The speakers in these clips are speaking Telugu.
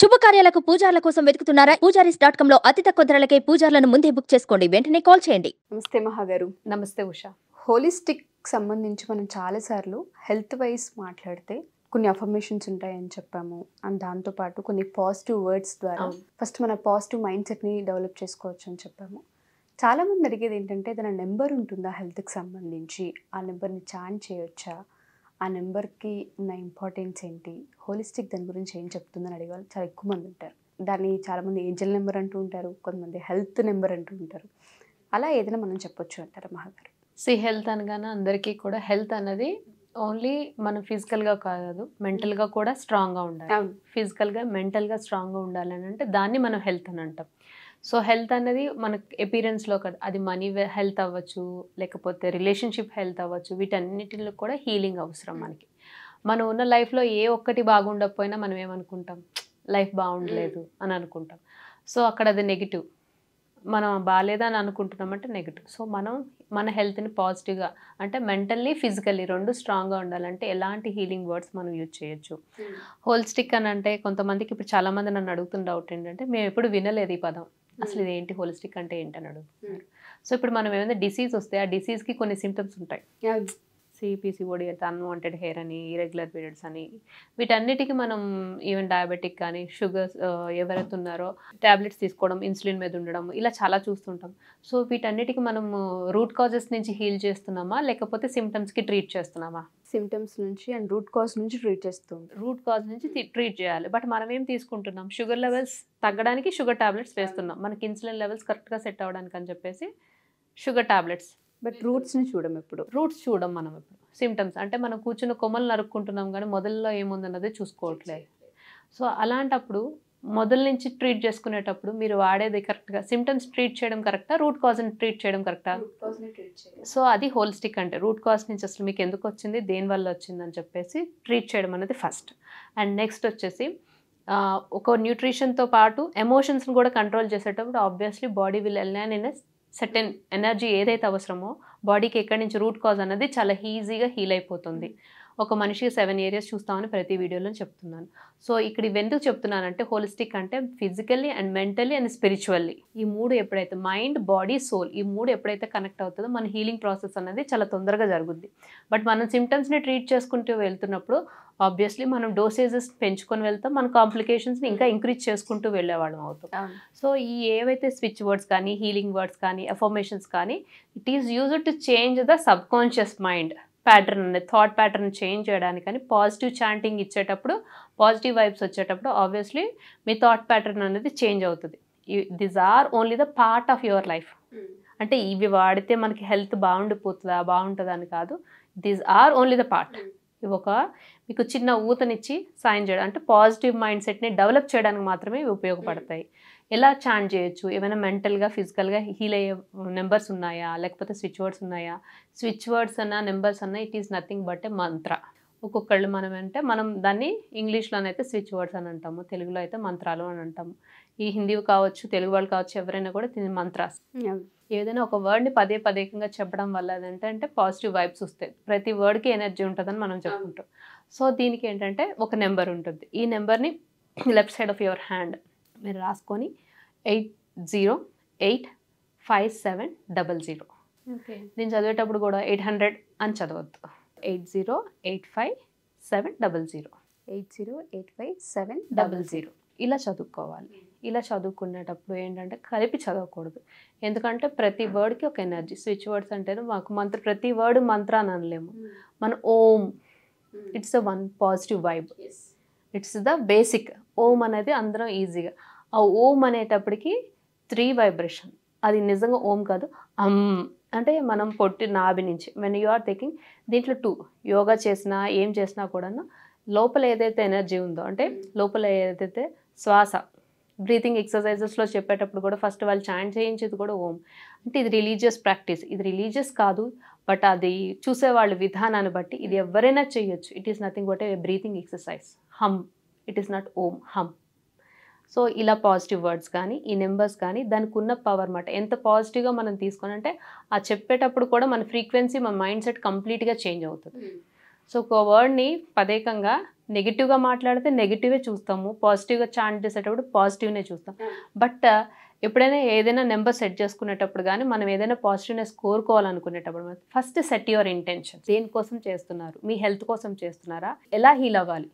శుభకార్యాలకు పూజార్ల కోసం వెతుకుతున్నారా పూజారీస్ డాట్ కామ్ లో అతి తక్కువ ధరలకే పూజార్లను ముందే బుక్ చేసుకోండి వెంటనే కాల్ చేయండి నమస్తే మహాగారు నమస్తే ఉష హోలిస్టిక్ సంబంధించి మనం చాలాసార్లు హెల్త్ వైజ్ మాట్లాడితే కొన్ని అఫర్మేషన్స్ ఉంటాయని చెప్పాము అండ్ దాంతోపాటు కొన్ని పాజిటివ్ వర్డ్స్ ద్వారా ఫస్ట్ మన పాజిటివ్ మైండ్ సెట్ని డెవలప్ చేసుకోవచ్చు అని చెప్పాము చాలామంది అడిగేది ఏంటంటే తన నెంబర్ ఉంటుందా హెల్త్కి సంబంధించి ఆ నెంబర్ని చాన్ చేయొచ్చా ఆ నెంబర్కి ఉన్న ఇంపార్టెన్స్ ఏంటి హోలిస్టిక్ దాని గురించి ఏం చెప్తుందని అడిగేవాళ్ళు చాలా ఎక్కువ మంది ఉంటారు దాన్ని చాలామంది ఏంజల్ నెంబర్ అంటూ ఉంటారు కొంతమంది హెల్త్ నెంబర్ అంటూ ఉంటారు అలా ఏదైనా మనం చెప్పొచ్చు అంటారు మహాగారు సి హెల్త్ అనగానే అందరికీ కూడా హెల్త్ అన్నది ఓన్లీ మనం ఫిజికల్గా కాదు మెంటల్గా కూడా స్ట్రాంగ్గా ఉండాలి ఫిజికల్గా మెంటల్గా స్ట్రాంగ్గా ఉండాలని అంటే దాన్ని మనం హెల్త్ అని అంటాం సో హెల్త్ అన్నది మన అపీరెన్స్లో కదా అది మనీ హెల్త్ అవ్వచ్చు లేకపోతే రిలేషన్షిప్ హెల్త్ అవ్వచ్చు వీటన్నిటిలో కూడా హీలింగ్ అవసరం hmm. మనకి మనం ఉన్న లైఫ్లో ఏ ఒక్కటి బాగుండకపోయినా మనం ఏమనుకుంటాం లైఫ్ బాగుండలేదు hmm. అని అనుకుంటాం సో అక్కడ అది నెగిటివ్ మనం బాగాలేదని అనుకుంటున్నామంటే నెగిటివ్ సో మనం మన హెల్త్ని పాజిటివ్గా అంటే మెంటల్లీ ఫిజికల్లీ రెండు స్ట్రాంగ్గా ఉండాలంటే ఎలాంటి హీలింగ్ వర్డ్స్ మనం యూజ్ చేయొచ్చు hmm. హోల్స్టిక్ అని అంటే కొంతమందికి ఇప్పుడు చాలామంది నన్ను అడుగుతున్న డౌట్ ఏంటంటే మేము ఎప్పుడు వినలేదు ఈ పదం అసలు ఇది ఏంటి హోలిస్టిక్ అంటే ఏంటి అని అడుగుతున్నారు సో ఇప్పుడు మనం ఏమైనా డిసీజ్ వస్తే ఆ డిసీజ్కి కొన్ని సిమ్టమ్స్ ఉంటాయి సిపిసిఓడి అయితే అన్వాంటెడ్ హెయిర్ అని ఇరెగ్యులర్ పీరియడ్స్ అని వీటన్నిటికీ మనం ఈవెన్ డయాబెటిక్ కానీ షుగర్స్ ఎవరైతే ఉన్నారో ట్యాబ్లెట్స్ తీసుకోవడం ఇన్సులిన్ మీద ఉండడం ఇలా చాలా చూస్తుంటాం సో వీటన్నిటికీ మనం రూట్ కాజెస్ నుంచి హీల్ చేస్తున్నామా లేకపోతే సిమ్టమ్స్కి ట్రీట్ చేస్తున్నామా సిమ్టమ్స్ నుంచి అండ్ రూట్ కాజ్ నుంచి ట్రీట్ చేస్తుంది రూట్ కాజ్ నుంచి ట్రీట్ చేయాలి బట్ మనం ఏం తీసుకుంటున్నాం షుగర్ లెవెల్స్ తగ్గడానికి షుగర్ టాబ్లెట్స్ వేస్తున్నాం మనకి ఇన్సులిన్ లెవెల్స్ కరెక్ట్గా సెట్ అవ్వడానికి అని చెప్పేసి షుగర్ టాబ్లెట్స్ బట్ రూట్స్ని చూడం ఎప్పుడు రూట్స్ చూడం మనం ఇప్పుడు సిమ్టమ్స్ అంటే మనం కూర్చున్న కొమ్మలు నరుక్కుంటున్నాం కానీ మొదల్లో ఏముందన్నదే చూసుకోవట్లేదు సో అలాంటప్పుడు మొదల నుంచి ట్రీట్ చేసుకునేటప్పుడు మీరు వాడేది కరెక్ట్గా సిమ్టమ్స్ ట్రీట్ చేయడం కరెక్టా రూట్ కాజ్ని ట్రీట్ చేయడం కరెక్టా సో అది హోలిస్టిక్ అంటే రూట్ కాజ్ నుంచి అసలు మీకు ఎందుకు వచ్చింది దేనివల్ల వచ్చిందని చెప్పేసి ట్రీట్ చేయడం అనేది ఫస్ట్ అండ్ నెక్స్ట్ వచ్చేసి ఒక న్యూట్రిషన్తో పాటు ఎమోషన్స్ని కూడా కంట్రోల్ చేసేటప్పుడు ఆబ్వియస్లీ బాడీ విల్ ఎల్నాన్ ఇన్ సెటెన్ ఎనర్జీ ఏదైతే అవసరమో బాడీకి ఎక్కడి నుంచి రూట్ కాజ్ అనేది చాలా ఈజీగా హీల్ అయిపోతుంది ఒక మనిషికి సెవెన్ ఏరియాస్ చూస్తామని ప్రతి వీడియోలో చెప్తున్నాను సో ఇక్కడ ఇవెందుకు చెప్తున్నానంటే హోలిస్టిక్ అంటే physically and mentally and spiritually ఈ మూడు ఎప్పుడైతే మైండ్ బాడీ సోల్ ఈ మూడు ఎప్పుడైతే కనెక్ట్ అవుతుందో మన హీలింగ్ ప్రాసెస్ అనేది చాలా తొందరగా జరుగుద్ది బట్ మనం సిమ్టమ్స్ని ట్రీట్ చేసుకుంటూ వెళ్తున్నప్పుడు ఆబ్వియస్లీ మనం డోసేజెస్ పెంచుకొని వెళ్తాం మన కాంప్లికేషన్స్ని ఇంకా ఇంక్రీజ్ hmm. చేసుకుంటూ వెళ్ళేవాళ్ళం అవుతాం సో ఈ ఏవైతే స్విచ్ వర్డ్స్ కానీ హీలింగ్ వర్డ్స్ కానీ ఎఫర్మేషన్స్ కానీ it is used to change the subconscious mind pattern అనేది థాట్ ప్యాటర్న్ చేంజ్ చేయడానికి కానీ పాజిటివ్ చాంటింగ్ ఇచ్చేటప్పుడు పాజిటివ్ వైబ్స్ వచ్చేటప్పుడు ఆబ్వియస్లీ మీ థాట్ ప్యాటర్న్ అనేది చేంజ్ అవుతుంది this are only the part of your life అంటే ఇవి వాడితే మనకి హెల్త్ బాగుండిపోతుందా బాగుంటుందా అని కాదు this are only the part ఇవి ఒక మీకు చిన్న ఊతనిచ్చి సాయం చేయడం అంటే పాజిటివ్ మైండ్ సెట్ని డెవలప్ చేయడానికి మాత్రమే ఇవి hmm. ఉపయోగపడతాయి ఎలా ఛాన్ చేయొచ్చు ఏమైనా మెంటల్గా ఫిజికల్గా హీల్ అయ్యే నెంబర్స్ ఉన్నాయా లేకపోతే స్విచ్ వర్డ్స్ ఉన్నాయా స్విచ్ వర్డ్స్ అన్న నెంబర్స్ అన్న it is nothing but a mantra ఒక్కొక్కళ్ళు మనం అంటే మనం దాన్ని ఇంగ్లీష్లోనైతే స్విచ్ వర్డ్స్ అని అంటాము తెలుగులో అయితే మంత్రాలు అని అంటాము ఈ హిందీ కావచ్చు తెలుగు వాళ్ళు కావచ్చు ఎవరైనా కూడా దీని మంత్రాస్ ఏదైనా ఒక వర్డ్ని పదే పదేకంగా చెప్పడం వల్ల ఏంటంటే పాజిటివ్ వైబ్స్ వస్తాయి ప్రతి వర్డ్కి ఎనర్జీ ఉంటుందని మనం చెప్పుకుంటాం సో దీనికి ఏంటంటే ఒక నెంబర్ ఉంటుంది ఈ నెంబర్ని left side of your hand మీరు రాసుకొని eight zero eight five seven double zero నేను చదివేటప్పుడు కూడా ఎయిట్ హండ్రెడ్ అని చదవద్దు eight zero eight five seven double zero eight zero eight five seven double zero ఇలా చదువుకోవాలి ఇలా చదువుకునేటప్పుడు ఏంటంటే కలిపి చదవకూడదు ఎందుకంటే ప్రతి వర్డ్కి ఒక ఎనర్జీ స్విచ్ వర్డ్స్ అంటే మాకు మంత్ర ప్రతి వర్డ్ మంత్ర అని అనలేము hmm. మన Om it's the one positive vibe it's the basic Om అనేది అందరం ఈజీగా ఆ ఓం అనేటప్పటికి త్రీ వైబ్రేషన్ అది నిజంగా ఓం కాదు అమ్ అంటే మనం పొట్టి నాభి నుంచి వెన్ యూ ఆర్ థింకింగ్ దీంట్లో టూ యోగా చేసినా ఏం చేసినా కూడా లోపల ఏదైతే ఎనర్జీ ఉందో అంటే లోపల ఏదైతే శ్వాస బ్రీతింగ్ ఎక్సర్సైజెస్లో చెప్పేటప్పుడు కూడా ఫస్ట్ వాళ్ళు చాంట్ చేయించేది కూడా ఓం అంటే ఇది రిలీజియస్ ప్రాక్టీస్ ఇది రిలీజియస్ కాదు బట్ అది చూసేవాళ్ళ విధానాన్ని బట్టి ఇది ఎవరైనా చేయొచ్చు it is nothing but a breathing exercise hum it is not Om hum so ఇలా పాజిటివ్ వర్డ్స్ కానీ ఈ నెంబర్స్ కానీ దానికి ఉన్న పవర్ మాట ఎంత పాజిటివ్గా మనం తీసుకొని అంటే ఆ చెప్పేటప్పుడు కూడా మన ఫ్రీక్వెన్సీ మన మైండ్ సెట్ కంప్లీట్గా చేంజ్ అవుతుంది hmm. సో ఒక వర్డ్ని పదేకంగా నెగిటివ్గా మాట్లాడితే నెగిటివే చూస్తాము పాజిటివ్గా చాంట్ చేసేటప్పుడు పాజిటివ్నే చూస్తాం బట్ hmm. uh, ఎప్పుడైనా ఏదైనా నెంబర్ సెట్ చేసుకునేటప్పుడు కానీ మనం ఏదైనా పాజిటివ్నెస్ కోరుకోవాలనుకునేటప్పుడు ఫస్ట్ సెట్ యువర్ ఇంటెన్షన్ దేనికోసం చేస్తున్నారు మీ హెల్త్ కోసం చేస్తున్నారా ఎలా హీల్ అవ్వాలి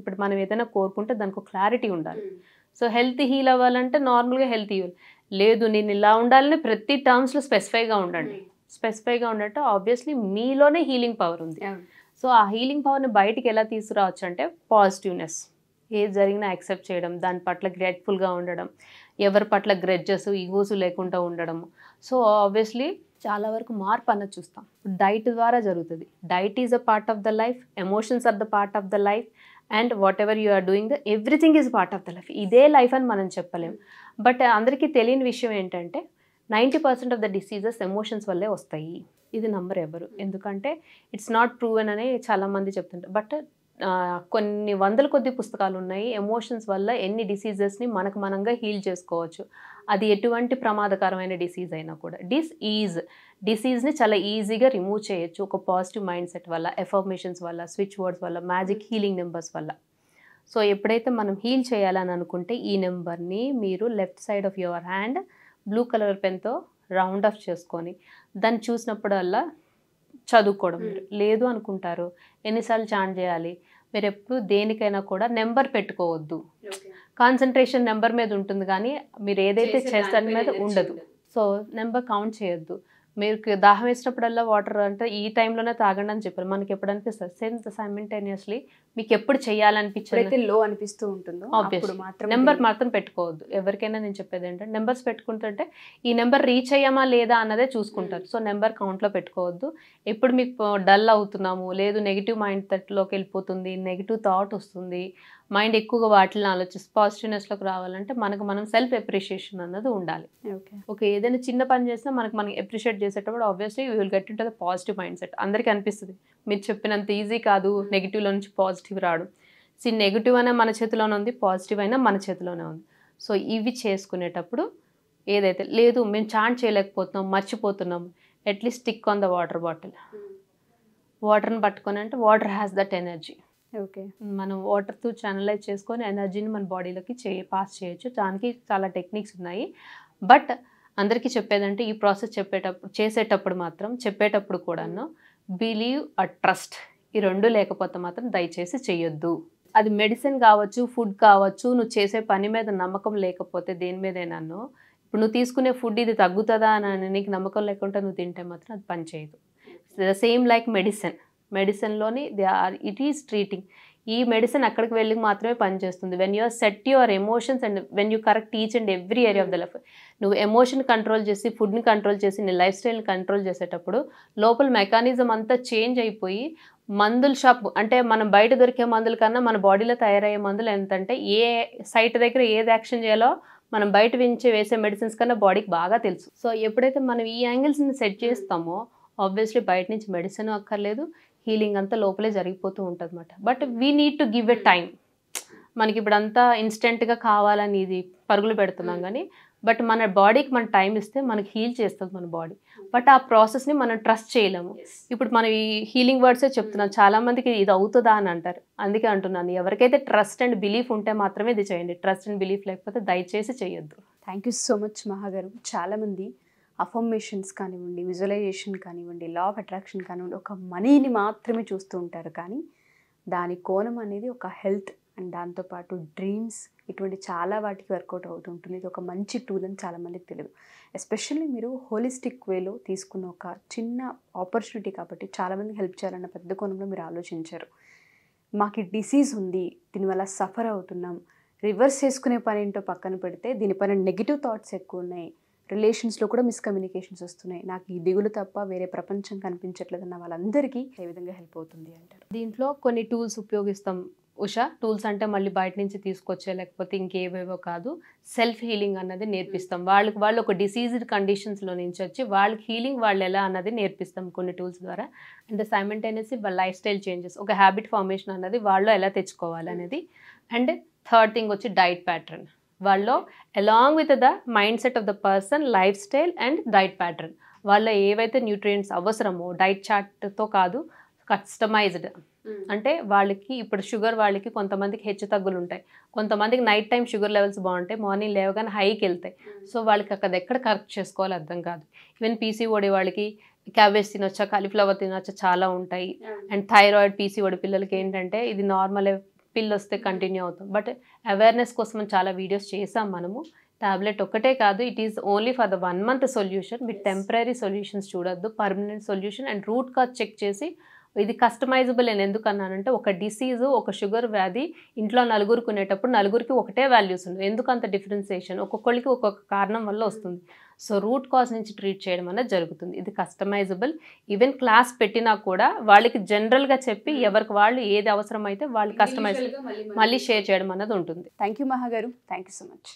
ఇప్పుడు మనం ఏదైనా కోరుకుంటే దానికి క్లారిటీ ఉండాలి hmm. సో హెల్త్ హీల్ అవ్వాలంటే నార్మల్గా హెల్త్ హీల్ లేదు నేను ఇలా ఉండాలని ప్రతి టర్మ్స్లో స్పెసిఫైగా ఉండండి స్పెసిఫైగా ఉండటం ఆబ్వియస్లీ మీలోనే హీలింగ్ పవర్ ఉంది సో ఆ హీలింగ్ పవర్ని బయటికి ఎలా తీసుకురావచ్చు అంటే పాజిటివ్నెస్ ఏది జరిగినా యాక్సెప్ట్ చేయడం దాని పట్ల గ్రేట్ఫుల్గా ఉండడం ఎవరి పట్ల గ్రెడ్జెస్ ఈగోస్ లేకుండా ఉండడం సో ఆబ్వియస్లీ చాలా వరకు మార్పు అన్నది చూస్తాం డైట్ ద్వారా జరుగుతుంది diet is a part of the life emotions are the part of the life and whatever you doing the everything is part of the life ఇదే లైఫ్ అని మనం చెప్పలేం బట్ అందరికీ తెలియని విషయం ఏంటంటే ninety percent of the diseases emotions వల్లే వస్తాయి ఇది నంబర్ ఎవరు ఎందుకంటే ఇట్స్ నాట్ ప్రూవెన్ అని చాలామంది చెప్తుంటారు బట్ కొన్ని వందల కొద్ది పుస్తకాలు ఉన్నాయి ఎమోషన్స్ వల్ల ఎన్ని డిసీజెస్ని మనకు మనంగా హీల్ చేసుకోవచ్చు అది ఎటువంటి ప్రమాదకరమైన డిసీజ్ అయినా కూడా డిస్ ఈజ్ డిసీజ్ని చాలా ఈజీగా రిమూవ్ చేయొచ్చు ఒక పాజిటివ్ మైండ్ సెట్ వల్ల ఎఫర్మేషన్స్ వల్ల స్విచ్ వర్డ్స్ వల్ల మ్యాజిక్ mm-hmm. హీలింగ్ నెంబర్స్ వల్ల సో ఎప్పుడైతే మనం హీల్ చేయాలని అనుకుంటే ఈ నెంబర్ని మీరు left side of your hand blue colour పెన్తో రౌండ్ ఆఫ్ చేసుకొని దాన్ని చూసినప్పుడల్లా చదువుకోవడం mm. లేదు అనుకుంటారు ఎన్నిసార్లు చాన్ చేయాలి మీరు ఎప్పుడు దేనికైనా కూడా నెంబర్ పెట్టుకోవద్దు కాన్సన్ట్రేషన్ నెంబర్ మీద ఉంటుంది కానీ మీరు ఏదైతే చేస్తాని మీద ఉండదు సో నెంబర్ కౌంట్ చేయొద్దు మీకు దాహం వేసినప్పుడల్లా వాటర్ అంటే ఈ టైంలోనే తాగండి అని చెప్పారు మనకి ఎప్పుడు అనిపిస్తుంది సేమ్ సైమిల్టేనియస్లీ మీకు ఎప్పుడు అయితే లో అనిపిస్తూ ఉంటుందో నెంబర్ మాత్రం పెట్టుకోవద్దు ఎవరికైనా నేను చెప్పేది ఏంటంటే నెంబర్స్ పెట్టుకుంటుంటే ఈ నెంబర్ రీచ్ అయ్యామా లేదా అన్నదే చూసుకుంటారు సో నెంబర్ కౌంట్లో పెట్టుకోవద్దు ఎప్పుడు మీకు డల్ అవుతున్నాము లేదు నెగిటివ్ మైండ్ సెట్లోకి వెళ్ళిపోతుంది నెగిటివ్ థాట్ వస్తుంది మైండ్ ఎక్కువగా వాటిని ఆలోచిస్తూ పాజిటివ్నెస్లోకి రావాలంటే మనకు మనం సెల్ఫ్ ఎప్రిషియేషన్ అన్నది ఉండాలి ఓకే ఏదైనా చిన్న పని చేసినా మనకు మనం ఎప్రిషియేట్ చేసేటప్పుడు obviously you will get into the positive mind set అందరికీ అనిపిస్తుంది మీరు చెప్పినంత ఈజీ కాదు నెగిటివ్లో నుంచి పాజిటివ్ రాడు సి నెగిటివ్ అయినా మన చేతిలోనే ఉంది పాజిటివ్ అయినా మన చేతిలోనే ఉంది సో ఇవి చేసుకునేటప్పుడు ఏదైతే లేదు మేము చాంట్ చేయలేకపోతున్నాం మర్చిపోతున్నాం at least stick on the water bottle వాటర్ని పట్టుకొని అంటే water has that energy okay మనం వాటర్ వాటర్తో ఛానలైజ్ చేసుకొని ఎనర్జీని మన బాడీలోకి చే పాస్ చేయొచ్చు దానికి చాలా టెక్నిక్స్ ఉన్నాయి బట్ అందరికీ చెప్పేదంటే ఈ ప్రాసెస్ చెప్పేటప్పుడు చేసేటప్పుడు మాత్రం చెప్పేటప్పుడు కూడాను బిలీవ్ అ ట్రస్ట్ ఈ రెండు లేకపోతే మాత్రం దయచేసి చేయొద్దు అది మెడిసిన్ కావచ్చు ఫుడ్ కావచ్చు నువ్వు చేసే పని మీద నమ్మకం లేకపోతే దేని మీదైనాను ఇప్పుడు నువ్వు తీసుకునే ఫుడ్ ఇది తగ్గుతుందా అని నీకు నమ్మకం లేకుండా నువ్వు తింటే మాత్రం అది పనిచేయదు ద సేమ్ లైక్ మెడిసిన్ మెడిసిన్లోని they are it is treating ఈ మెడిసిన్ అక్కడికి వెళ్ళి మాత్రమే పనిచేస్తుంది when you are set your emotions and when you correct teach and every area of the life నువ్వు ఎమోషన్ కంట్రోల్ చేసి ఫుడ్ని కంట్రోల్ చేసి నీ లైఫ్ స్టైల్ని కంట్రోల్ చేసేటప్పుడు లోపల మెకానిజం అంతా చేంజ్ అయిపోయి మందుల షాప్ అంటే మనం బయట దొరికే మందుల కన్నా మన బాడీలో తయారయ్యే మందులు ఎంతంటే ఏ సైట్ దగ్గర ఏది యాక్షన్ చేయాలో మనం బయట వించే వేసే మెడిసిన్స్ కన్నా బాడీకి బాగా తెలుసు సో ఎప్పుడైతే మనం ఈ యాంగిల్స్ని సెట్ చేస్తామో ఆబ్వియస్లీ బయట నుంచి మెడిసిన్ అక్కర్లేదు హీలింగ్ అంతా లోపలే జరిగిపోతూ ఉంటుంది అనమాట but we need to give a hmm. Time మనకి ఇప్పుడు అంతా ఇన్స్టెంట్గా కావాలని ఇది పరుగులు పెడుతున్నాం కానీ hmm. బట్ మన బాడీకి మన టైం ఇస్తే మనకి హీల్ చేస్తుంది మన బాడీ hmm. బట్ ఆ ప్రాసెస్ని మనం ట్రస్ట్ చేయలేము ఇప్పుడు మనం ఈ హీలింగ్ వర్డ్సే చెప్తున్నాం చాలామందికి ఇది అవుతుందా అని అంటారు అందుకే అంటున్నాను ఎవరికైతే ట్రస్ట్ అండ్ బిలీఫ్ ఉంటే మాత్రమే ఇది చేయండి ట్రస్ట్ అండ్ బిలీఫ్ లేకపోతే దయచేసి చేయొద్దు థ్యాంక్ యూ సో మచ్ మహాగారు చాలామంది అఫర్మేషన్స్ కానివ్వండి విజువలైజేషన్ కానివ్వండి లా ఆఫ్ అట్రాక్షన్ కానివ్వండి ఒక మనీని మాత్రమే చూస్తూ ఉంటారు కానీ దాని కోణం అనేది ఒక హెల్త్ అండ్ దాంతోపాటు డ్రీమ్స్ ఇటువంటి చాలా వాటికి వర్కౌట్ అవుతుంటుంది ఇది ఒక మంచి టూల్ అని చాలామందికి తెలియదు ఎస్పెషల్లీ మీరు హోలిస్టిక్ వేలో తీసుకున్న ఒక చిన్న ఆపర్చునిటీ కాబట్టి చాలామందికి హెల్ప్ చేయాలన్న పెద్ద కోణంలో మీరు ఆలోచించారు మాకు డిసీజ్ ఉంది దీనివల్ల సఫర్ అవుతున్నాం రివర్స్ చేసుకునే పని ఏంటో పక్కన పెడితే దీనిపైన నెగిటివ్ థాట్స్ ఎక్కువ ఉన్నాయి రిలేషన్స్లో కూడా మిస్కమ్యూనికేషన్స్ వస్తున్నాయి నాకు ఈ దిగులు తప్ప వేరే ప్రపంచం కనిపించట్లేదన్న వాళ్ళందరికీ ఏ విధంగా హెల్ప్ అవుతుంది అంటారు దీంట్లో కొన్ని టూల్స్ ఉపయోగిస్తాం ఉషా టూల్స్ అంటే మళ్ళీ బయట నుంచి తీసుకొచ్చే లేకపోతే ఇంకేవేవో కాదు సెల్ఫ్ హీలింగ్ అన్నది నేర్పిస్తాం వాళ్ళకి వాళ్ళు ఒక డిసీజ్డ్ కండిషన్స్లో నుంచి వచ్చి వాళ్ళకి హీలింగ్ వాళ్ళు ఎలా అన్నది నేర్పిస్తాం కొన్ని టూల్స్ ద్వారా అండ్ సైమంటైనస్ వాళ్ళ లైఫ్ స్టైల్ చేంజెస్ ఒక హ్యాబిట్ ఫార్మేషన్ అన్నది వాళ్ళు ఎలా తెచ్చుకోవాలి అనేది అండ్ థర్డ్ థింగ్ వచ్చి డైట్ ప్యాటర్న్ వాళ్ళు along with the mind set of the person life style and diet pattern వాళ్ళ ఏవైతే న్యూట్రియంట్స్ అవసరమో డైట్ చార్ట్తో కాదు కస్టమైజ్డ్ hmm. అంటే వాళ్ళకి ఇప్పుడు షుగర్ వాళ్ళకి కొంతమందికి హెచ్చు తగ్గులు ఉంటాయి కొంతమందికి నైట్ టైం షుగర్ లెవెల్స్ బాగుంటాయి మార్నింగ్ లేవగానే హైకి వెళ్తాయి hmm. సో వాళ్ళకి అక్కడ ఎక్కడ కరెక్ట్ చేసుకోవాలి అర్థం కాదు ఈవెన్ పీసీఓడి వాళ్ళకి క్యాబేజ్ తినొచ్చా కాలీఫ్లవర్ తినొచ్చా చాలా ఉంటాయి అండ్ థైరాయిడ్ పీసీఓడి పిల్లలకి ఏంటంటే ఇది నార్మల్ పిల్ వస్తే కంటిన్యూ అవుతాం బట్ అవేర్నెస్ కోసం చాలా వీడియోస్ చేసాం మనము టాబ్లెట్ ఒకటే కాదు it is only for the one month solution మీరు టెంపరీ సొల్యూషన్స్ చూడొద్దు permanent solution and root cause check చేసి ఇది కస్టమైజబుల్ నేను ఎందుకన్నానంటే ఒక డిసీజు ఒక షుగర్ వ్యాధి ఇంట్లో నలుగురికి ఉండేటప్పుడు నలుగురికి ఒకటే వాల్యూస్ ఉండదు ఎందుకు అంత డిఫరెన్సియేషన్ ఒక్కొక్కరికి ఒక్కొక్క కారణం వల్ల వస్తుంది సో రూట్ కాజ్ నుంచి ట్రీట్ చేయడం అనేది జరుగుతుంది ఇది కస్టమైజబుల్ ఈవెన్ క్లాస్ పెట్టినా కూడా వాళ్ళకి జనరల్గా చెప్పి hmm. ఎవరికి వాళ్ళు ఏది అవసరమైతే వాళ్ళు కస్టమైజ్ మళ్ళీ షేర్ చేయడం అనేది ఉంటుంది థ్యాంక్ యూ మహాగారు థ్యాంక్ యూ సో మచ్